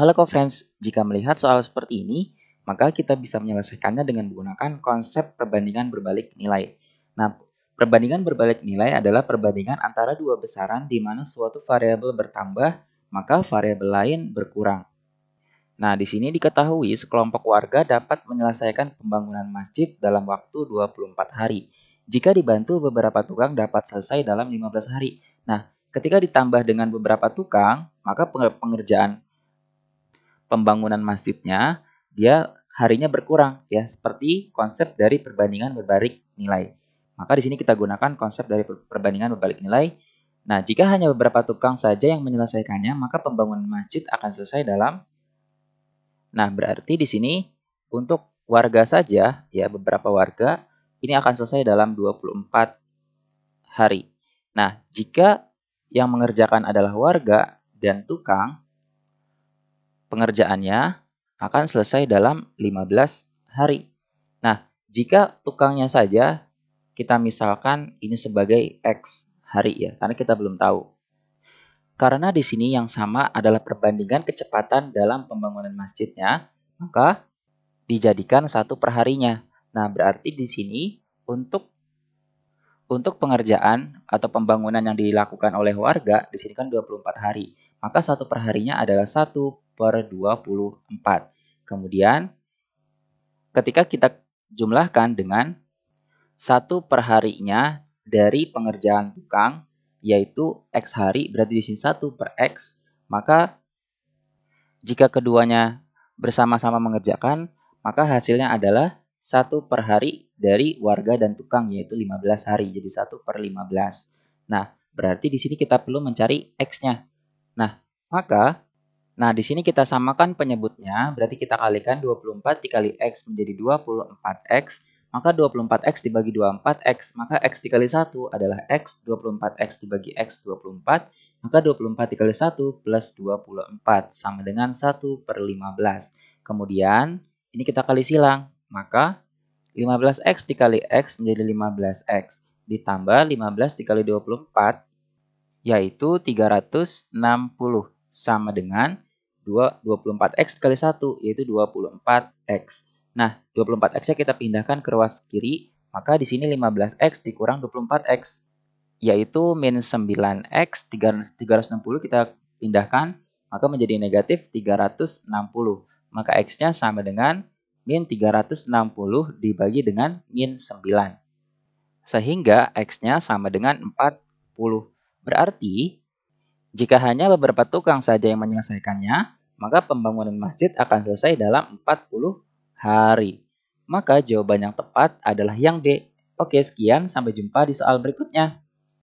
Halo co-friends, jika melihat soal seperti ini, maka kita bisa menyelesaikannya dengan menggunakan konsep perbandingan berbalik nilai. Nah, perbandingan berbalik nilai adalah perbandingan antara dua besaran di mana suatu variabel bertambah, maka variabel lain berkurang. Nah, di sini diketahui sekelompok warga dapat menyelesaikan pembangunan masjid dalam waktu 24 hari. Jika dibantu beberapa tukang dapat selesai dalam 15 hari. Nah, ketika ditambah dengan beberapa tukang, maka pengerjaan pembangunan masjidnya dia harinya berkurang ya seperti konsep dari perbandingan berbalik nilai. Maka di sini kita gunakan konsep dari perbandingan berbalik nilai. Nah, jika hanya beberapa tukang saja yang menyelesaikannya, maka pembangunan masjid akan selesai dalam Nah, berarti di sini untuk warga saja ya beberapa warga ini akan selesai dalam 24 hari. Nah, jika yang mengerjakan adalah warga dan tukang, pengerjaannya akan selesai dalam 15 hari. Nah, jika tukangnya saja kita misalkan ini sebagai X hari ya, karena kita belum tahu. Karena di sini yang sama adalah perbandingan kecepatan dalam pembangunan masjidnya, maka dijadikan satu perharinya. Nah, berarti di sini untuk untuk pengerjaan atau pembangunan yang dilakukan oleh warga di sini kan 24 hari. Maka satu perharinya adalah satu per 24. Kemudian ketika kita jumlahkan dengan satu per harinya dari pengerjaan tukang yaitu X hari berarti di sini 1 per X maka jika keduanya bersama-sama mengerjakan maka hasilnya adalah satu per hari dari warga dan tukang yaitu 15 hari jadi 1 per 15 nah berarti di sini kita perlu mencari X nya nah maka Nah, di sini kita samakan penyebutnya, berarti kita kalikan 24 dikali X menjadi 24X, maka 24X dibagi 24X, maka X dikali 1 adalah X, 24X dibagi X 24, maka 24 dikali 1 plus 24, sama dengan 1 per 15. Kemudian, ini kita kali silang, maka 15X dikali X menjadi 15X, ditambah 15 dikali 24, yaitu 360, sama dengan 2 24x kali 1 yaitu 24x. Nah, 24x-nya kita pindahkan ke ruas kiri, maka di sini 15x dikurang 24x yaitu minus 9x 360 kita pindahkan maka menjadi negatif 360 maka x-nya sama dengan min 360 dibagi dengan min 9 sehingga x-nya sama dengan 40 berarti jika hanya beberapa tukang saja yang menyelesaikannya maka pembangunan masjid akan selesai dalam 40 hari. Maka jawaban yang tepat adalah yang D. Oke, sekian. Sampai jumpa di soal berikutnya.